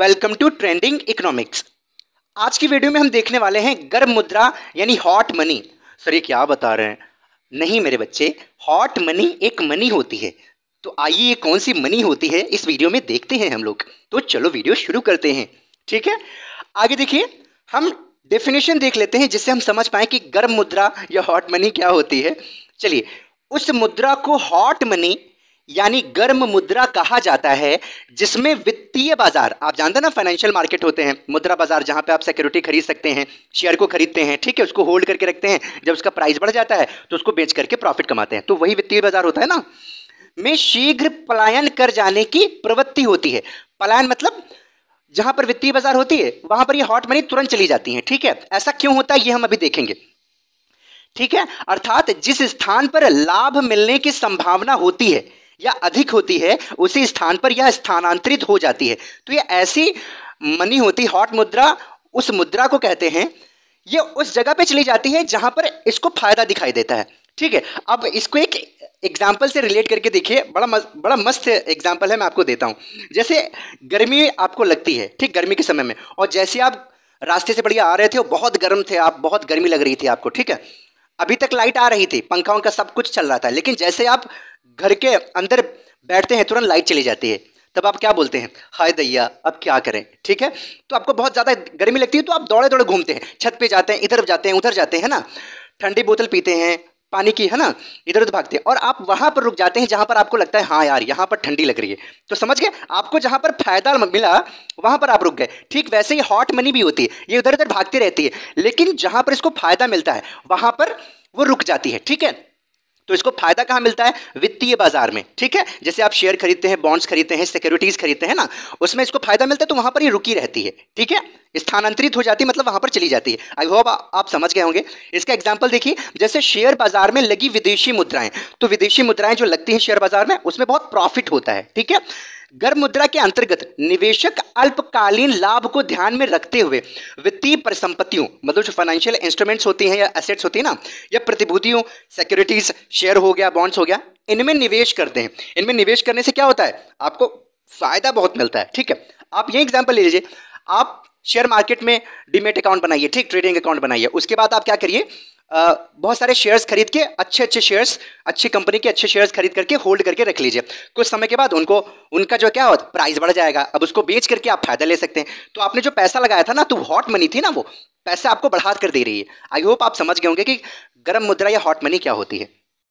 welcome to trending economics आज की video में हम देखने वाले हैं गर्म मुद्रा यानी हॉट मनी सर ये क्या बता रहे हैं नहीं मेरे बच्चे हॉट मनी एक मनी होती है तो आइए ये कौन सी मनी होती है इस वीडियो में देखते हैं हम लोग तो चलो वीडियो शुरू करते हैं ठीक है आगे देखिए हम डेफिनेशन देख लेते हैं जिससे हम समझ पाए कि गर्म मुद्रा या हॉट मनी क्या होती है चलिए उस मुद्रा को हॉट मनी यानी गर्म मुद्रा कहा जाता है जिसमें वित्तीय बाजार आप जानते हैं ना फाइनेंशियल मार्केट होते हैं मुद्रा बाजार जहां पे आप सिक्योरिटी खरीद सकते हैं शेयर को खरीदते हैं ठीक है उसको होल्ड करके रखते हैं जब उसका प्राइस बढ़ जाता है तो उसको बेच करके प्रॉफिट कमाते हैं तो वही वित्तीय बाजार होता है ना में शीघ्र पलायन कर जाने की प्रवृत्ति होती है पलायन मतलब जहां पर वित्तीय बाजार होती है वहां पर ये हॉट मनी तुरंत चली जाती है ठीक है ऐसा क्यों होता है ये हम अभी देखेंगे ठीक है अर्थात जिस स्थान पर लाभ मिलने की संभावना होती है या अधिक होती है उसी स्थान पर यह स्थानांतरित हो जाती है तो ये ऐसी मनी होती हॉट मुद्रा उस मुद्रा को कहते हैं ये उस जगह पे चली जाती है जहां पर इसको फायदा दिखाई देता है ठीक है अब इसको एक एग्जाम्पल से रिलेट करके देखिए बड़ा मस, बड़ा मस्त एग्जाम्पल है मैं आपको देता हूँ जैसे गर्मी आपको लगती है ठीक गर्मी के समय में और जैसे आप रास्ते से बढ़िया आ रहे थे और बहुत गर्म थे आप बहुत गर्मी लग रही थी आपको ठीक है अभी तक लाइट आ रही थी पंखा का सब कुछ चल रहा था लेकिन जैसे आप घर के अंदर बैठते हैं तुरंत लाइट चली जाती है तब आप क्या बोलते हैं हाय दैया अब क्या करें ठीक है तो आपको बहुत ज़्यादा गर्मी लगती है तो आप दौड़े दौड़े घूमते हैं छत पे जाते हैं इधर जाते हैं उधर जाते हैं ना ठंडी बोतल पीते हैं पानी की है ना इधर उधर भागते हैं और आप वहाँ पर रुक जाते हैं जहाँ पर आपको लगता है हाँ यार यहाँ पर ठंडी लग रही है तो समझ गए आपको जहाँ पर फायदा मिला वहाँ पर आप रुक गए ठीक वैसे ही हॉट मनी भी होती है ये उधर उधर भागती रहती है लेकिन जहाँ पर इसको फायदा मिलता है वहाँ पर वो रुक जाती है ठीक है तो इसको फायदा कहाँ मिलता है वित्तीय बाजार में ठीक है जैसे आप शेयर खरीदते हैं बॉन्ड्स खरीदते हैं सिक्योरिटीज खरीदते हैं ना उसमें इसको फायदा मिलता है तो वहां पर ये रुकी रहती है ठीक है स्थानांतरित हो जाती है मतलब वहां पर चली जाती है आई होप आप समझ गए होंगे इसका एग्जाम्पल देखिए जैसे शेयर बाजार में लगी विदेशी मुद्राएं तो विदेशी मुद्राएं जो लगती है शेयर बाजार में उसमें बहुत प्रॉफिट होता है ठीक है गर्भ मुद्रा के अंतर्गत निवेशक अल्पकालीन लाभ को ध्यान में रखते हुए वित्तीय परिसंपत्तियों मतलब जो फाइनेंशियल इंस्ट्रूमेंट्स होती हैं या एसेट्स होती हैं ना या प्रतिभूतियों सिक्योरिटीज शेयर हो गया बॉन्ड्स हो गया इनमें निवेश करते हैं इनमें निवेश करने से क्या होता है आपको फायदा बहुत मिलता है ठीक है आप ये एग्जाम्पल ले लीजिए आप शेयर मार्केट में डिमेट अकाउंट बनाइए ठीक ट्रेडिंग अकाउंट बनाइए उसके बाद आप क्या करिए बहुत सारे शेयर्स खरीद के अच्छे अच्छे शेयर्स अच्छी कंपनी के अच्छे शेयर्स खरीद करके होल्ड करके रख लीजिए कुछ समय के बाद उनको उनका जो क्या होता प्राइस बढ़ जाएगा अब उसको बेच करके आप फायदा ले सकते हैं तो आपने जो पैसा लगाया था ना तो हॉट मनी थी ना वो पैसा आपको बढ़ा कर दे रही है आई होप आप समझ गए होंगे कि गर्म मुद्रा या हॉट मनी क्या होती है